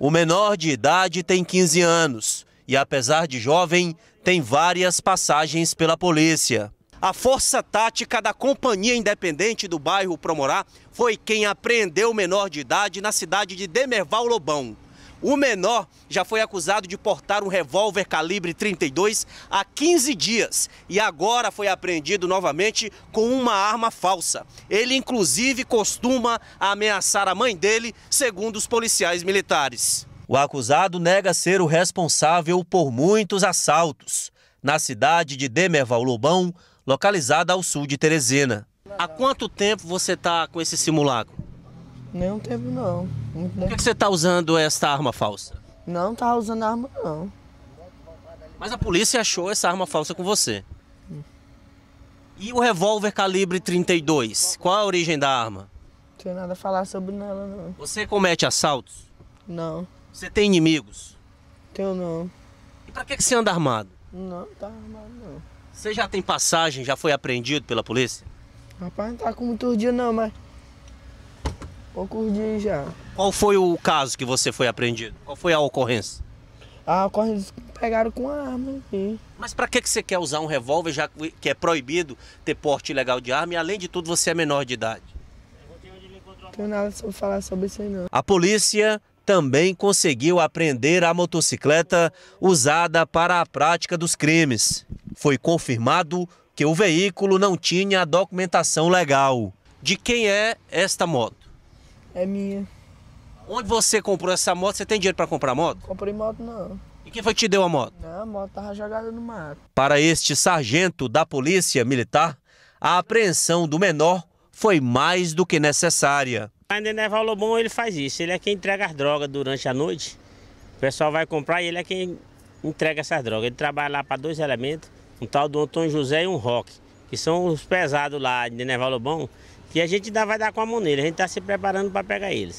O menor de idade tem 15 anos e, apesar de jovem, tem várias passagens pela polícia. A força tática da Companhia Independente do bairro Promorá foi quem apreendeu o menor de idade na cidade de Demerval Lobão. O menor já foi acusado de portar um revólver calibre 32 há 15 dias e agora foi apreendido novamente com uma arma falsa. Ele, inclusive, costuma ameaçar a mãe dele, segundo os policiais militares. O acusado nega ser o responsável por muitos assaltos na cidade de Demerval Lobão, localizada ao sul de Teresina. Há quanto tempo você está com esse simulacro? Nenhum tempo não. Muito Por que, que você está usando esta arma falsa? Não estava usando arma não. Mas a polícia achou essa arma falsa com você. E o revólver calibre 32? Qual a origem da arma? Não tenho nada a falar sobre ela não. Você comete assaltos? Não. Você tem inimigos? Tenho não. E pra que, que você anda armado? Não, tá armado não. Você já tem passagem, já foi apreendido pela polícia? Rapaz, não tá com muitos dias não, mas Concurso já. Qual foi o caso que você foi apreendido? Qual foi a ocorrência? A ocorrência pegaram com arma. E... Mas para que, que você quer usar um revólver, já que é proibido ter porte ilegal de arma e, além de tudo, você é menor de idade? Não tenho nada sobre falar sobre isso aí, não. A polícia também conseguiu apreender a motocicleta usada para a prática dos crimes. Foi confirmado que o veículo não tinha a documentação legal. De quem é esta moto? É minha. Onde você comprou essa moto? Você tem dinheiro para comprar moto? Comprei moto não. E quem foi que te deu a moto? Não, a moto tava jogada no mato. Para este sargento da polícia militar, a apreensão do menor foi mais do que necessária. Ainda não é valor bom, ele faz isso. Ele é quem entrega as drogas durante a noite. O pessoal vai comprar e ele é quem entrega essas drogas. Ele trabalha lá para dois elementos, um tal do Antônio José e um Roque que são os pesados lá de Bom, que a gente ainda vai dar com a mão nele. A gente está se preparando para pegar eles.